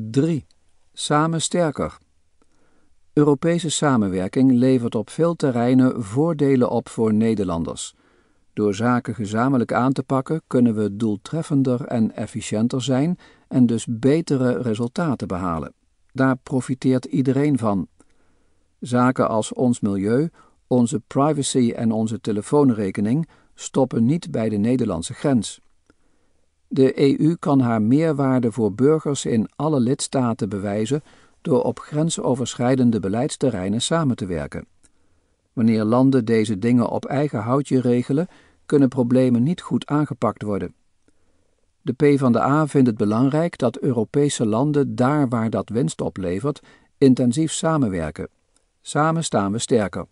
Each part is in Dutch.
3. Samen sterker. Europese samenwerking levert op veel terreinen voordelen op voor Nederlanders. Door zaken gezamenlijk aan te pakken kunnen we doeltreffender en efficiënter zijn en dus betere resultaten behalen. Daar profiteert iedereen van. Zaken als ons milieu, onze privacy en onze telefoonrekening stoppen niet bij de Nederlandse grens. De EU kan haar meerwaarde voor burgers in alle lidstaten bewijzen door op grensoverschrijdende beleidsterreinen samen te werken. Wanneer landen deze dingen op eigen houtje regelen, kunnen problemen niet goed aangepakt worden. De P van de A vindt het belangrijk dat Europese landen daar waar dat winst oplevert, intensief samenwerken. Samen staan we sterker.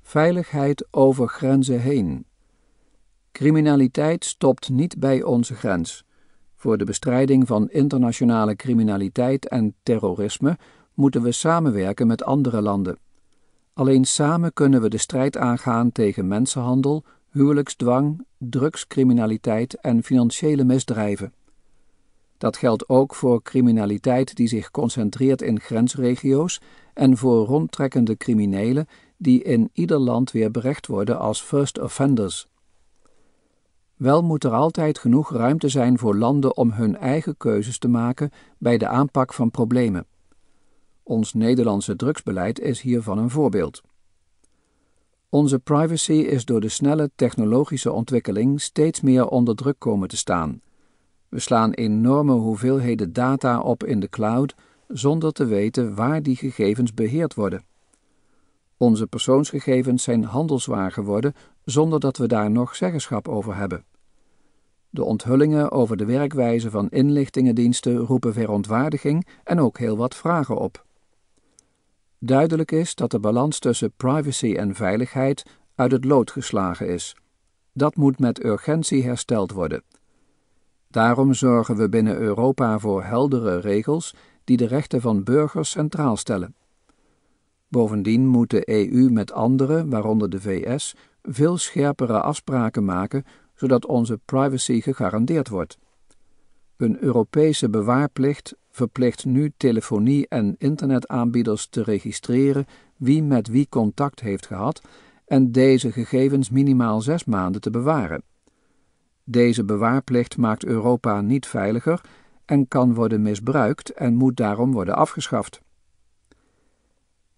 Veiligheid over grenzen heen. Criminaliteit stopt niet bij onze grens. Voor de bestrijding van internationale criminaliteit en terrorisme moeten we samenwerken met andere landen. Alleen samen kunnen we de strijd aangaan tegen mensenhandel, huwelijksdwang, drugscriminaliteit en financiële misdrijven. Dat geldt ook voor criminaliteit die zich concentreert in grensregio's en voor rondtrekkende criminelen die in ieder land weer berecht worden als first offenders. Wel moet er altijd genoeg ruimte zijn voor landen om hun eigen keuzes te maken bij de aanpak van problemen. Ons Nederlandse drugsbeleid is hiervan een voorbeeld. Onze privacy is door de snelle technologische ontwikkeling steeds meer onder druk komen te staan. We slaan enorme hoeveelheden data op in de cloud zonder te weten waar die gegevens beheerd worden. Onze persoonsgegevens zijn handelswaar geworden zonder dat we daar nog zeggenschap over hebben. De onthullingen over de werkwijze van inlichtingendiensten roepen verontwaardiging en ook heel wat vragen op. Duidelijk is dat de balans tussen privacy en veiligheid uit het lood geslagen is. Dat moet met urgentie hersteld worden. Daarom zorgen we binnen Europa voor heldere regels die de rechten van burgers centraal stellen. Bovendien moet de EU met anderen, waaronder de VS, veel scherpere afspraken maken, zodat onze privacy gegarandeerd wordt. Een Europese bewaarplicht verplicht nu telefonie- en internetaanbieders te registreren wie met wie contact heeft gehad en deze gegevens minimaal zes maanden te bewaren. Deze bewaarplicht maakt Europa niet veiliger en kan worden misbruikt en moet daarom worden afgeschaft.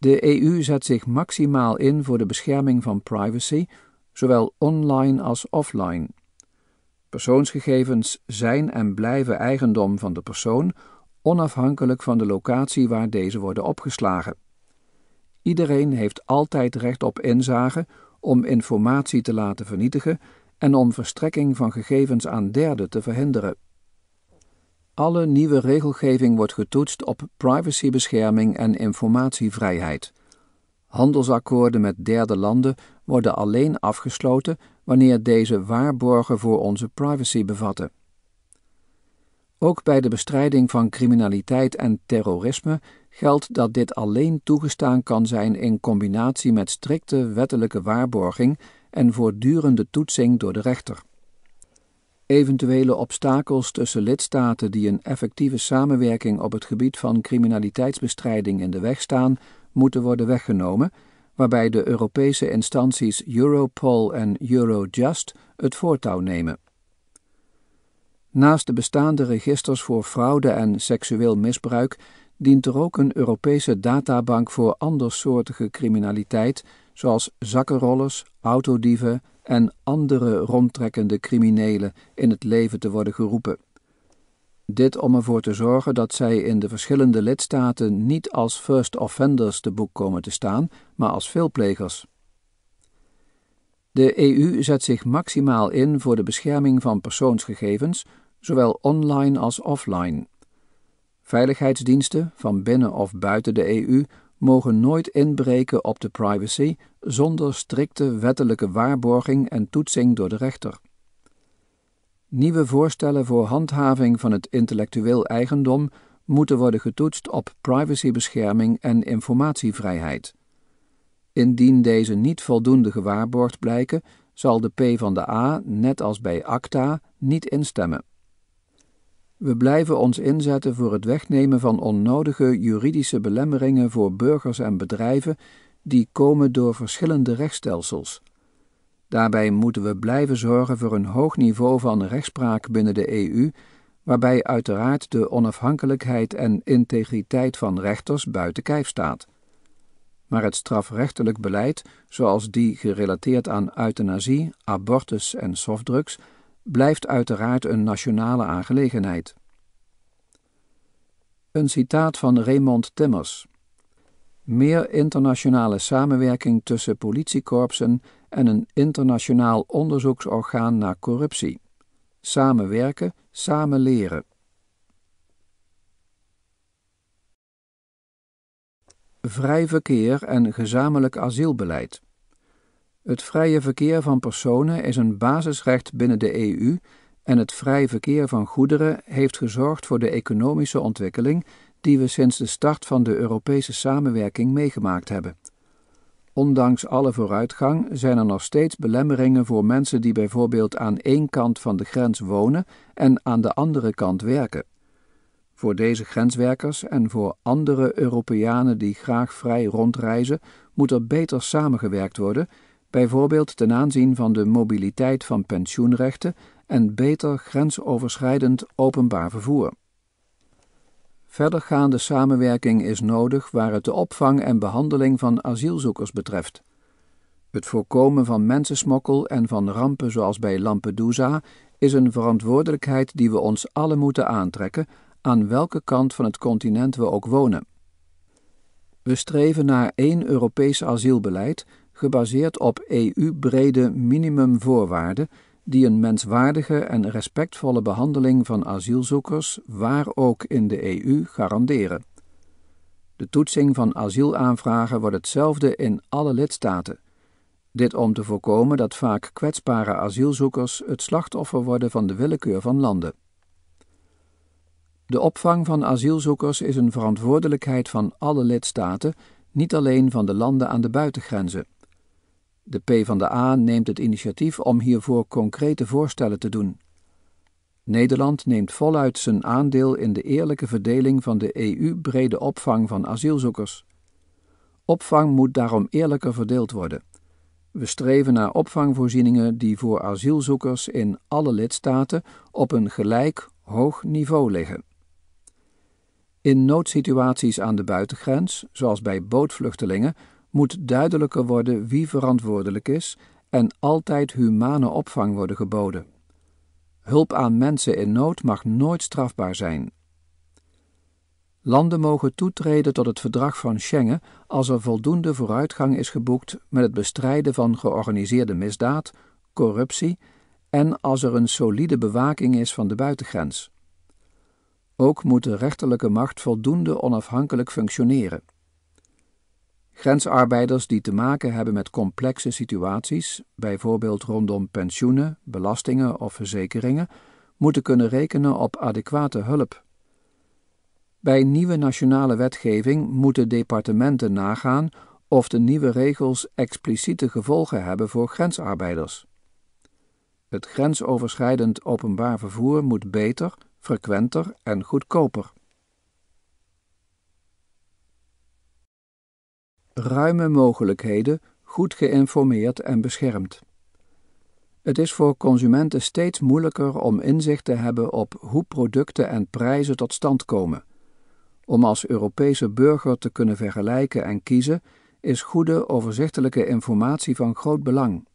De EU zet zich maximaal in voor de bescherming van privacy, zowel online als offline. Persoonsgegevens zijn en blijven eigendom van de persoon, onafhankelijk van de locatie waar deze worden opgeslagen. Iedereen heeft altijd recht op inzage om informatie te laten vernietigen en om verstrekking van gegevens aan derden te verhinderen. Alle nieuwe regelgeving wordt getoetst op privacybescherming en informatievrijheid. Handelsakkoorden met derde landen worden alleen afgesloten wanneer deze waarborgen voor onze privacy bevatten. Ook bij de bestrijding van criminaliteit en terrorisme geldt dat dit alleen toegestaan kan zijn in combinatie met strikte wettelijke waarborging en voortdurende toetsing door de rechter. Eventuele obstakels tussen lidstaten die een effectieve samenwerking op het gebied van criminaliteitsbestrijding in de weg staan, moeten worden weggenomen, waarbij de Europese instanties Europol en Eurojust het voortouw nemen. Naast de bestaande registers voor fraude en seksueel misbruik dient er ook een Europese databank voor andersoortige criminaliteit zoals zakkenrollers, autodieven en andere rondtrekkende criminelen in het leven te worden geroepen. Dit om ervoor te zorgen dat zij in de verschillende lidstaten niet als first offenders te boek komen te staan, maar als veelplegers. De EU zet zich maximaal in voor de bescherming van persoonsgegevens, zowel online als offline. Veiligheidsdiensten van binnen of buiten de EU mogen nooit inbreken op de privacy zonder strikte wettelijke waarborging en toetsing door de rechter. Nieuwe voorstellen voor handhaving van het intellectueel eigendom moeten worden getoetst op privacybescherming en informatievrijheid. Indien deze niet voldoende gewaarborgd blijken, zal de P van de A, net als bij ACTA, niet instemmen. We blijven ons inzetten voor het wegnemen van onnodige juridische belemmeringen voor burgers en bedrijven die komen door verschillende rechtsstelsels. Daarbij moeten we blijven zorgen voor een hoog niveau van rechtspraak binnen de EU, waarbij uiteraard de onafhankelijkheid en integriteit van rechters buiten kijf staat. Maar het strafrechtelijk beleid, zoals die gerelateerd aan euthanasie, abortus en softdrugs, blijft uiteraard een nationale aangelegenheid. Een citaat van Raymond Timmers. Meer internationale samenwerking tussen politiekorpsen en een internationaal onderzoeksorgaan naar corruptie. Samenwerken, samen leren. Vrij verkeer en gezamenlijk asielbeleid. Het vrije verkeer van personen is een basisrecht binnen de EU en het vrije verkeer van goederen heeft gezorgd voor de economische ontwikkeling die we sinds de start van de Europese samenwerking meegemaakt hebben. Ondanks alle vooruitgang zijn er nog steeds belemmeringen voor mensen die bijvoorbeeld aan één kant van de grens wonen en aan de andere kant werken. Voor deze grenswerkers en voor andere Europeanen die graag vrij rondreizen, moet er beter samengewerkt worden bijvoorbeeld ten aanzien van de mobiliteit van pensioenrechten en beter grensoverschrijdend openbaar vervoer. Verdergaande samenwerking is nodig waar het de opvang en behandeling van asielzoekers betreft. Het voorkomen van mensensmokkel en van rampen zoals bij Lampedusa is een verantwoordelijkheid die we ons allen moeten aantrekken, aan welke kant van het continent we ook wonen. We streven naar één Europees asielbeleid gebaseerd op EU-brede minimumvoorwaarden die een menswaardige en respectvolle behandeling van asielzoekers waar ook in de EU garanderen. De toetsing van asielaanvragen wordt hetzelfde in alle lidstaten. Dit om te voorkomen dat vaak kwetsbare asielzoekers het slachtoffer worden van de willekeur van landen. De opvang van asielzoekers is een verantwoordelijkheid van alle lidstaten, niet alleen van de landen aan de buitengrenzen. De P van de A neemt het initiatief om hiervoor concrete voorstellen te doen. Nederland neemt voluit zijn aandeel in de eerlijke verdeling van de EU-brede opvang van asielzoekers. Opvang moet daarom eerlijker verdeeld worden. We streven naar opvangvoorzieningen die voor asielzoekers in alle lidstaten op een gelijk hoog niveau liggen. In noodsituaties aan de buitengrens, zoals bij bootvluchtelingen, moet duidelijker worden wie verantwoordelijk is en altijd humane opvang worden geboden. Hulp aan mensen in nood mag nooit strafbaar zijn. Landen mogen toetreden tot het verdrag van Schengen als er voldoende vooruitgang is geboekt met het bestrijden van georganiseerde misdaad, corruptie en als er een solide bewaking is van de buitengrens. Ook moet de rechterlijke macht voldoende onafhankelijk functioneren. Grensarbeiders die te maken hebben met complexe situaties, bijvoorbeeld rondom pensioenen, belastingen of verzekeringen, moeten kunnen rekenen op adequate hulp. Bij nieuwe nationale wetgeving moeten departementen nagaan of de nieuwe regels expliciete gevolgen hebben voor grensarbeiders. Het grensoverschrijdend openbaar vervoer moet beter, frequenter en goedkoper. ruime mogelijkheden, goed geïnformeerd en beschermd. Het is voor consumenten steeds moeilijker om inzicht te hebben op hoe producten en prijzen tot stand komen. Om als Europese burger te kunnen vergelijken en kiezen, is goede, overzichtelijke informatie van groot belang.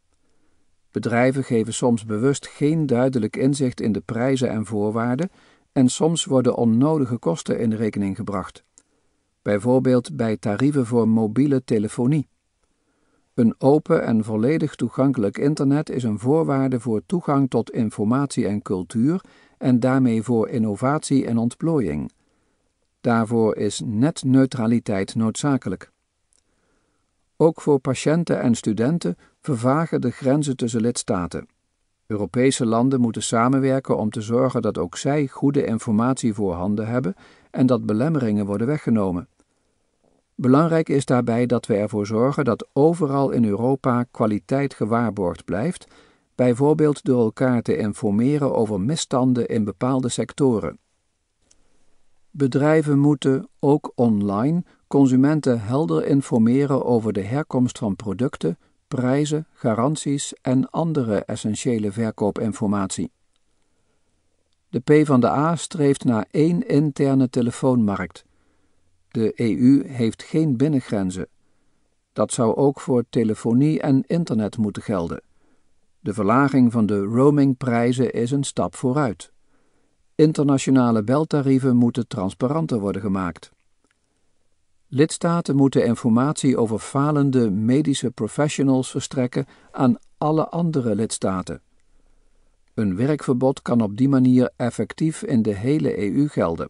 Bedrijven geven soms bewust geen duidelijk inzicht in de prijzen en voorwaarden, en soms worden onnodige kosten in rekening gebracht bijvoorbeeld bij tarieven voor mobiele telefonie. Een open en volledig toegankelijk internet is een voorwaarde voor toegang tot informatie en cultuur en daarmee voor innovatie en ontplooiing. Daarvoor is netneutraliteit noodzakelijk. Ook voor patiënten en studenten vervagen de grenzen tussen lidstaten. Europese landen moeten samenwerken om te zorgen dat ook zij goede informatie voorhanden hebben en dat belemmeringen worden weggenomen. Belangrijk is daarbij dat we ervoor zorgen dat overal in Europa kwaliteit gewaarborgd blijft, bijvoorbeeld door elkaar te informeren over misstanden in bepaalde sectoren. Bedrijven moeten, ook online, consumenten helder informeren over de herkomst van producten, prijzen, garanties en andere essentiële verkoopinformatie. De P van de A streeft naar één interne telefoonmarkt. De EU heeft geen binnengrenzen. Dat zou ook voor telefonie en internet moeten gelden. De verlaging van de roamingprijzen is een stap vooruit. Internationale beltarieven moeten transparanter worden gemaakt. Lidstaten moeten informatie over falende medische professionals verstrekken aan alle andere lidstaten. Een werkverbod kan op die manier effectief in de hele EU gelden.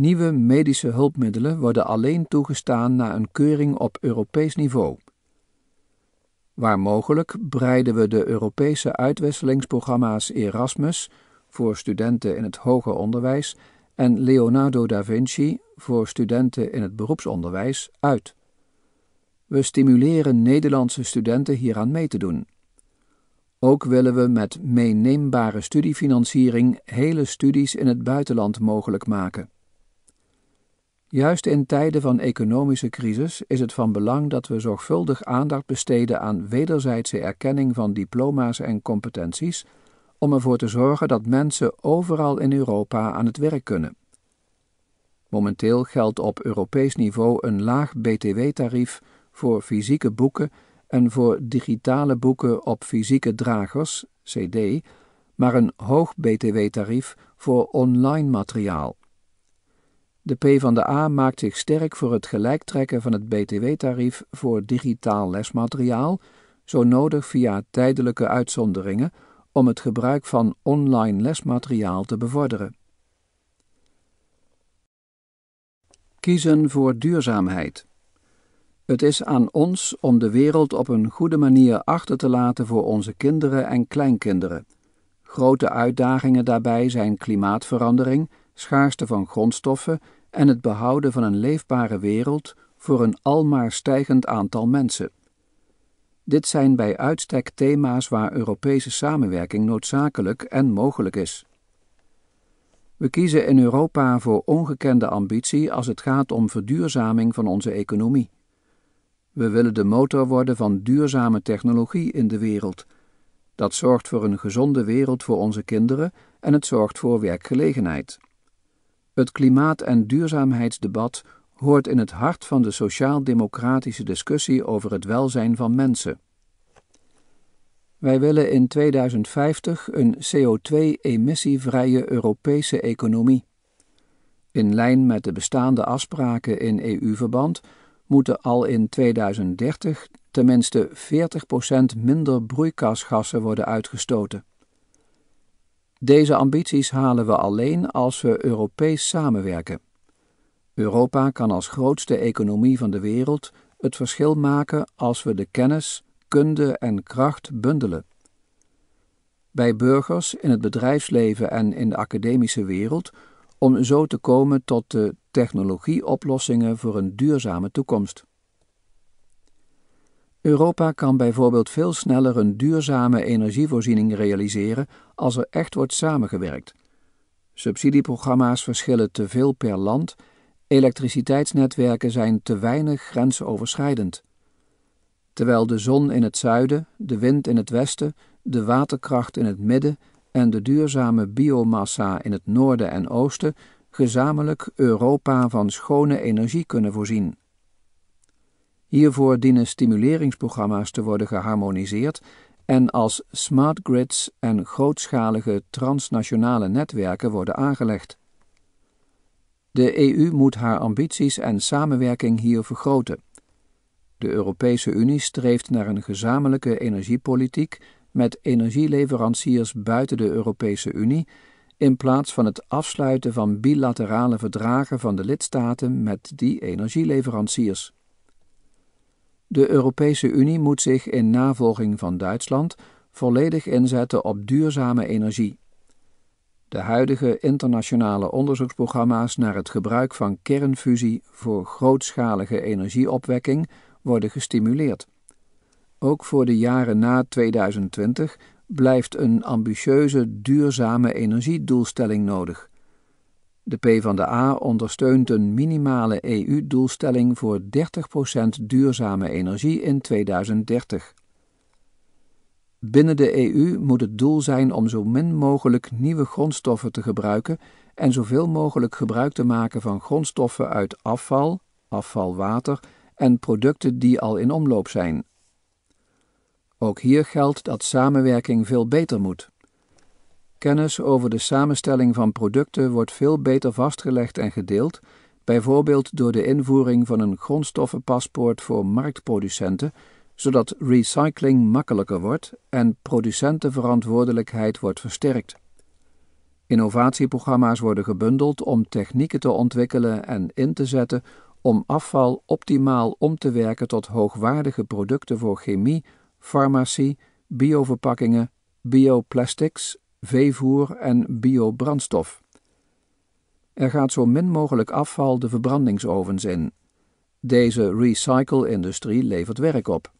Nieuwe medische hulpmiddelen worden alleen toegestaan na een keuring op Europees niveau. Waar mogelijk breiden we de Europese uitwisselingsprogramma's Erasmus voor studenten in het hoger onderwijs en Leonardo da Vinci voor studenten in het beroepsonderwijs uit. We stimuleren Nederlandse studenten hieraan mee te doen. Ook willen we met meeneembare studiefinanciering hele studies in het buitenland mogelijk maken. Juist in tijden van economische crisis is het van belang dat we zorgvuldig aandacht besteden aan wederzijdse erkenning van diploma's en competenties, om ervoor te zorgen dat mensen overal in Europa aan het werk kunnen. Momenteel geldt op Europees niveau een laag BTW-tarief voor fysieke boeken en voor digitale boeken op fysieke dragers, CD, maar een hoog BTW-tarief voor online materiaal. De P van de A maakt zich sterk voor het gelijktrekken van het BTW-tarief voor digitaal lesmateriaal, zo nodig via tijdelijke uitzonderingen, om het gebruik van online lesmateriaal te bevorderen. Kiezen voor duurzaamheid. Het is aan ons om de wereld op een goede manier achter te laten voor onze kinderen en kleinkinderen. Grote uitdagingen daarbij zijn klimaatverandering, schaarste van grondstoffen en het behouden van een leefbare wereld voor een almaar stijgend aantal mensen. Dit zijn bij uitstek thema's waar Europese samenwerking noodzakelijk en mogelijk is. We kiezen in Europa voor ongekende ambitie als het gaat om verduurzaming van onze economie. We willen de motor worden van duurzame technologie in de wereld. Dat zorgt voor een gezonde wereld voor onze kinderen en het zorgt voor werkgelegenheid. Het klimaat- en duurzaamheidsdebat hoort in het hart van de sociaal-democratische discussie over het welzijn van mensen. Wij willen in 2050 een CO2-emissievrije Europese economie. In lijn met de bestaande afspraken in EU-verband moeten al in 2030 tenminste 40% minder broeikasgassen worden uitgestoten. Deze ambities halen we alleen als we Europees samenwerken. Europa kan als grootste economie van de wereld het verschil maken als we de kennis, kunde en kracht bundelen. Bij burgers in het bedrijfsleven en in de academische wereld om zo te komen tot de technologieoplossingen voor een duurzame toekomst. Europa kan bijvoorbeeld veel sneller een duurzame energievoorziening realiseren als er echt wordt samengewerkt. Subsidieprogramma's verschillen te veel per land, elektriciteitsnetwerken zijn te weinig grensoverschrijdend. Terwijl de zon in het zuiden, de wind in het westen, de waterkracht in het midden en de duurzame biomassa in het noorden en oosten gezamenlijk Europa van schone energie kunnen voorzien. Hiervoor dienen stimuleringsprogramma's te worden geharmoniseerd en als smart grids en grootschalige transnationale netwerken worden aangelegd. De EU moet haar ambities en samenwerking hier vergroten. De Europese Unie streeft naar een gezamenlijke energiepolitiek met energieleveranciers buiten de Europese Unie in plaats van het afsluiten van bilaterale verdragen van de lidstaten met die energieleveranciers. De Europese Unie moet zich in navolging van Duitsland volledig inzetten op duurzame energie. De huidige internationale onderzoeksprogramma's naar het gebruik van kernfusie voor grootschalige energieopwekking worden gestimuleerd. Ook voor de jaren na 2020 blijft een ambitieuze duurzame energiedoelstelling nodig. De PvdA ondersteunt een minimale EU-doelstelling voor 30% duurzame energie in 2030. Binnen de EU moet het doel zijn om zo min mogelijk nieuwe grondstoffen te gebruiken en zoveel mogelijk gebruik te maken van grondstoffen uit afval, afvalwater en producten die al in omloop zijn. Ook hier geldt dat samenwerking veel beter moet. Kennis over de samenstelling van producten wordt veel beter vastgelegd en gedeeld, bijvoorbeeld door de invoering van een grondstoffenpaspoort voor marktproducenten, zodat recycling makkelijker wordt en producentenverantwoordelijkheid wordt versterkt. Innovatieprogramma's worden gebundeld om technieken te ontwikkelen en in te zetten om afval optimaal om te werken tot hoogwaardige producten voor chemie, farmacie, bioverpakkingen, bioplastics veevoer en biobrandstof. Er gaat zo min mogelijk afval de verbrandingsovens in. Deze recycle-industrie levert werk op.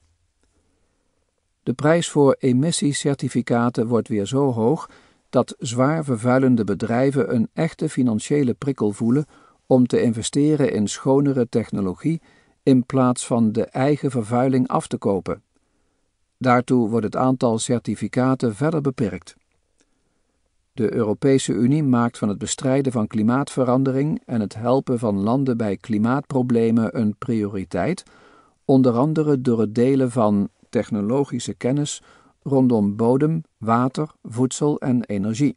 De prijs voor emissiecertificaten wordt weer zo hoog dat zwaar vervuilende bedrijven een echte financiële prikkel voelen om te investeren in schonere technologie in plaats van de eigen vervuiling af te kopen. Daartoe wordt het aantal certificaten verder beperkt. De Europese Unie maakt van het bestrijden van klimaatverandering en het helpen van landen bij klimaatproblemen een prioriteit, onder andere door het delen van technologische kennis rondom bodem, water, voedsel en energie.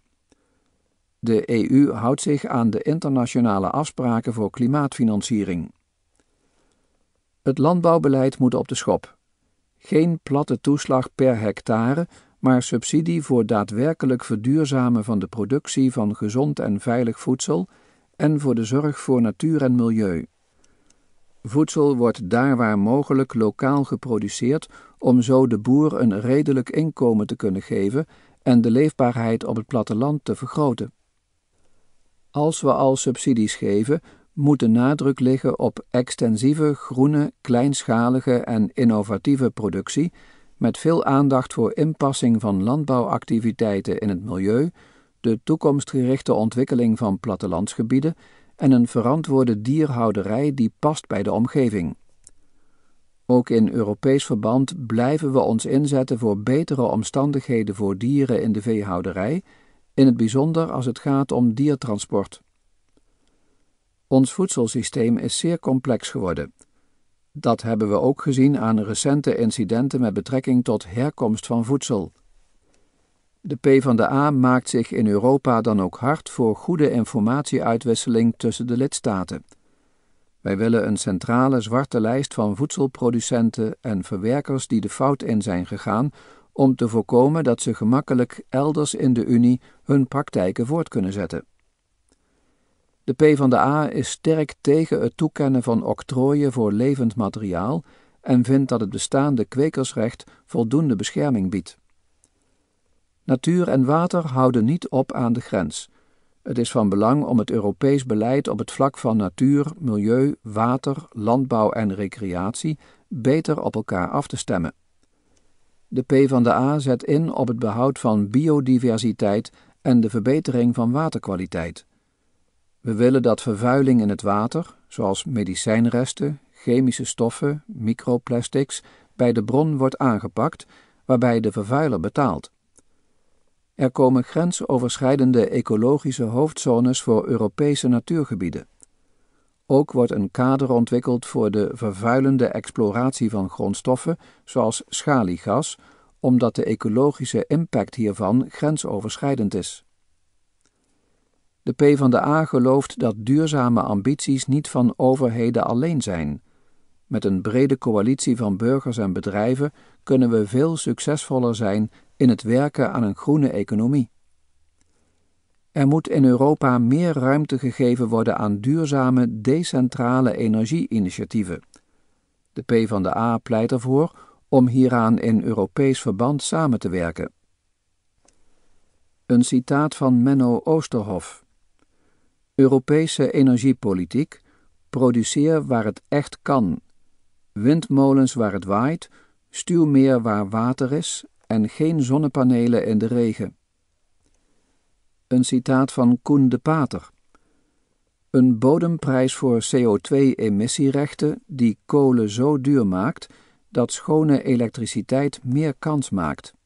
De EU houdt zich aan de internationale afspraken voor klimaatfinanciering. Het landbouwbeleid moet op de schop. Geen platte toeslag per hectare, maar subsidie voor daadwerkelijk verduurzamen van de productie van gezond en veilig voedsel en voor de zorg voor natuur en milieu. Voedsel wordt daar waar mogelijk lokaal geproduceerd om zo de boer een redelijk inkomen te kunnen geven en de leefbaarheid op het platteland te vergroten. Als we al subsidies geven, moet de nadruk liggen op extensieve groene, kleinschalige en innovatieve productie, met veel aandacht voor inpassing van landbouwactiviteiten in het milieu, de toekomstgerichte ontwikkeling van plattelandsgebieden en een verantwoorde dierhouderij die past bij de omgeving. Ook in Europees verband blijven we ons inzetten voor betere omstandigheden voor dieren in de veehouderij, in het bijzonder als het gaat om diertransport. Ons voedselsysteem is zeer complex geworden. Dat hebben we ook gezien aan recente incidenten met betrekking tot herkomst van voedsel. De P van de A maakt zich in Europa dan ook hard voor goede informatieuitwisseling tussen de lidstaten. Wij willen een centrale zwarte lijst van voedselproducenten en verwerkers die de fout in zijn gegaan, om te voorkomen dat ze gemakkelijk elders in de Unie hun praktijken voort kunnen zetten. De PvdA is sterk tegen het toekennen van octrooien voor levend materiaal en vindt dat het bestaande kwekersrecht voldoende bescherming biedt. Natuur en water houden niet op aan de grens. Het is van belang om het Europees beleid op het vlak van natuur, milieu, water, landbouw en recreatie beter op elkaar af te stemmen. De PvdA zet in op het behoud van biodiversiteit en de verbetering van waterkwaliteit. We willen dat vervuiling in het water, zoals medicijnresten, chemische stoffen, microplastics, bij de bron wordt aangepakt, waarbij de vervuiler betaalt. Er komen grensoverschrijdende ecologische hoofdzones voor Europese natuurgebieden. Ook wordt een kader ontwikkeld voor de vervuilende exploratie van grondstoffen, zoals schaliegas, omdat de ecologische impact hiervan grensoverschrijdend is. De PvdA gelooft dat duurzame ambities niet van overheden alleen zijn. Met een brede coalitie van burgers en bedrijven kunnen we veel succesvoller zijn in het werken aan een groene economie. Er moet in Europa meer ruimte gegeven worden aan duurzame, decentrale energieinitiatieven. De PvdA pleit ervoor om hieraan in Europees verband samen te werken. Een citaat van Menno Oosterhof Europese energiepolitiek. Produceer waar het echt kan. Windmolens waar het waait, stuwmeer waar water is en geen zonnepanelen in de regen. Een citaat van Koen de Pater. Een bodemprijs voor CO2-emissierechten die kolen zo duur maakt dat schone elektriciteit meer kans maakt.